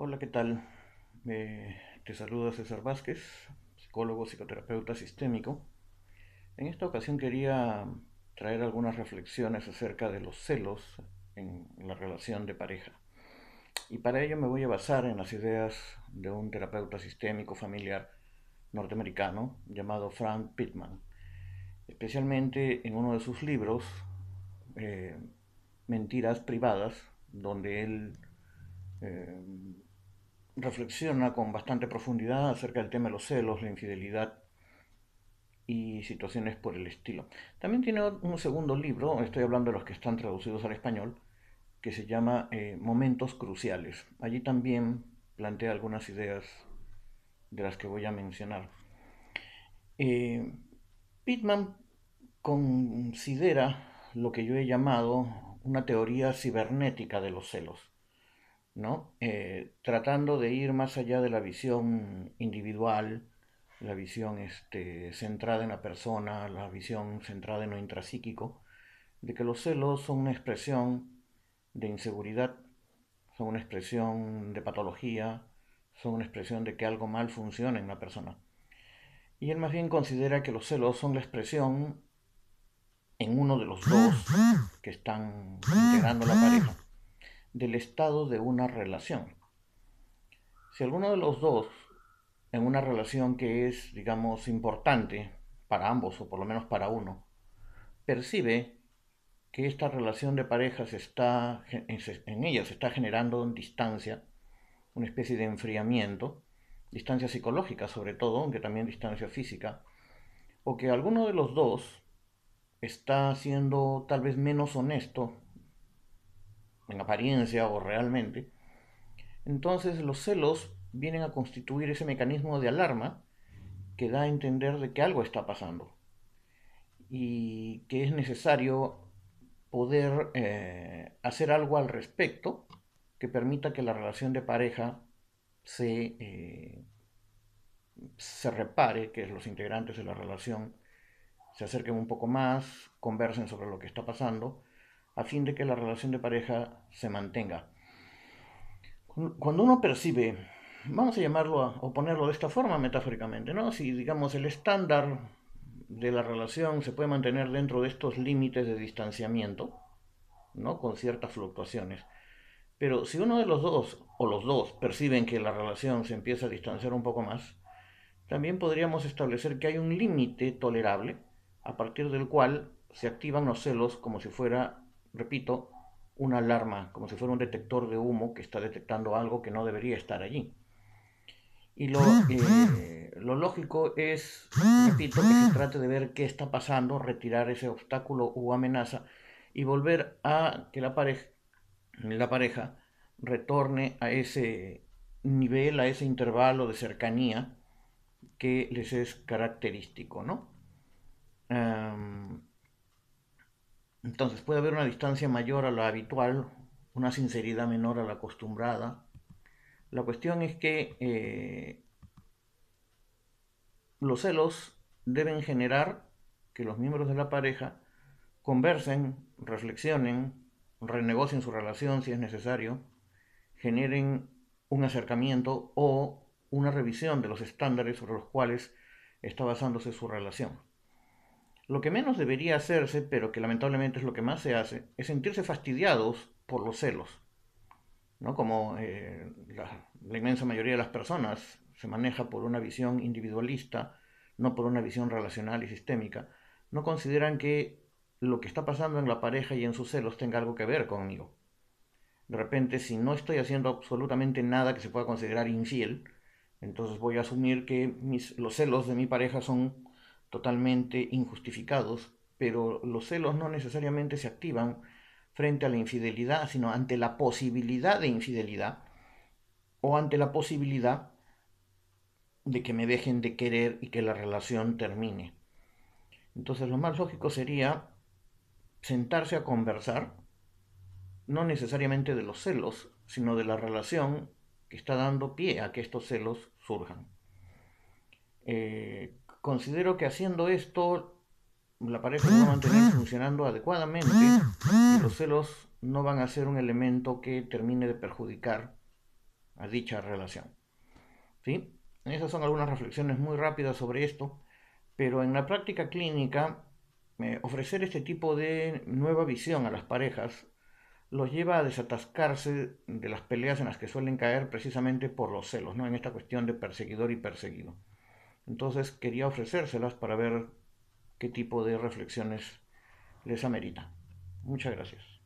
Hola, ¿qué tal? Eh, te saluda César Vázquez, psicólogo, psicoterapeuta sistémico. En esta ocasión quería traer algunas reflexiones acerca de los celos en la relación de pareja. Y para ello me voy a basar en las ideas de un terapeuta sistémico familiar norteamericano llamado Frank Pittman, especialmente en uno de sus libros, eh, Mentiras Privadas, donde él eh, reflexiona con bastante profundidad acerca del tema de los celos, la infidelidad y situaciones por el estilo. También tiene un segundo libro, estoy hablando de los que están traducidos al español, que se llama eh, Momentos Cruciales. Allí también plantea algunas ideas de las que voy a mencionar. Eh, Pittman considera lo que yo he llamado una teoría cibernética de los celos. ¿no? Eh, tratando de ir más allá de la visión individual, la visión este, centrada en la persona, la visión centrada en lo intrapsíquico, de que los celos son una expresión de inseguridad, son una expresión de patología, son una expresión de que algo mal funciona en una persona. Y él más bien considera que los celos son la expresión en uno de los dos que están integrando la pareja del estado de una relación. Si alguno de los dos, en una relación que es, digamos, importante para ambos, o por lo menos para uno, percibe que esta relación de pareja está, en ella se está generando distancia, una especie de enfriamiento, distancia psicológica sobre todo, aunque también distancia física, o que alguno de los dos está siendo tal vez menos honesto en apariencia o realmente, entonces los celos vienen a constituir ese mecanismo de alarma que da a entender de que algo está pasando y que es necesario poder eh, hacer algo al respecto que permita que la relación de pareja se, eh, se repare, que los integrantes de la relación se acerquen un poco más, conversen sobre lo que está pasando a fin de que la relación de pareja se mantenga. Cuando uno percibe, vamos a llamarlo o ponerlo de esta forma metafóricamente, ¿no? Si digamos el estándar de la relación se puede mantener dentro de estos límites de distanciamiento, ¿no? Con ciertas fluctuaciones. Pero si uno de los dos o los dos perciben que la relación se empieza a distanciar un poco más, también podríamos establecer que hay un límite tolerable a partir del cual se activan los celos como si fuera repito, una alarma, como si fuera un detector de humo que está detectando algo que no debería estar allí. Y lo, ah. eh, lógico es, repito, que se ah. trate de ver qué está pasando, retirar ese obstáculo u amenaza y volver a que la pareja, la pareja retorne a ese nivel, a ese intervalo de cercanía que les es característico, ¿no? Entonces puede haber una distancia mayor a la habitual, una sinceridad menor a la acostumbrada. La cuestión es que eh, los celos deben generar que los miembros de la pareja conversen, reflexionen, renegocien su relación si es necesario, generen un acercamiento o una revisión de los estándares sobre los cuales está basándose su relación. Lo que menos debería hacerse, pero que lamentablemente es lo que más se hace, es sentirse fastidiados por los celos. ¿no? Como eh, la, inmensa mayoría de las personas se maneja por una visión individualista, no por una visión relacional y sistémica, no consideran que lo que está pasando en la pareja y en sus celos tenga algo que ver conmigo. De repente, si no estoy haciendo absolutamente nada que se pueda considerar infiel, entonces voy a asumir que mis, los celos de mi pareja son totalmente injustificados, pero los celos no necesariamente se activan frente a la infidelidad, sino ante la posibilidad de infidelidad o ante la posibilidad de que me dejen de querer y que la relación termine. Entonces lo más lógico sería sentarse a conversar, no necesariamente de los celos, sino de la relación que está dando pie a que estos celos surjan. Eh, Considero que haciendo esto la pareja va a mantener mm. funcionando adecuadamente y los celos no van a ser un elemento que termine de perjudicar a dicha relación. Esas son algunas reflexiones muy rápidas sobre esto, pero en la práctica clínica eh, ofrecer este tipo de nueva visión a las parejas los lleva a desatascarse de las peleas en las que suelen caer precisamente por los celos, ¿no? En esta cuestión de perseguidor y perseguido. Entonces quería ofrecérselas para ver qué tipo de reflexiones les amerita. Muchas gracias.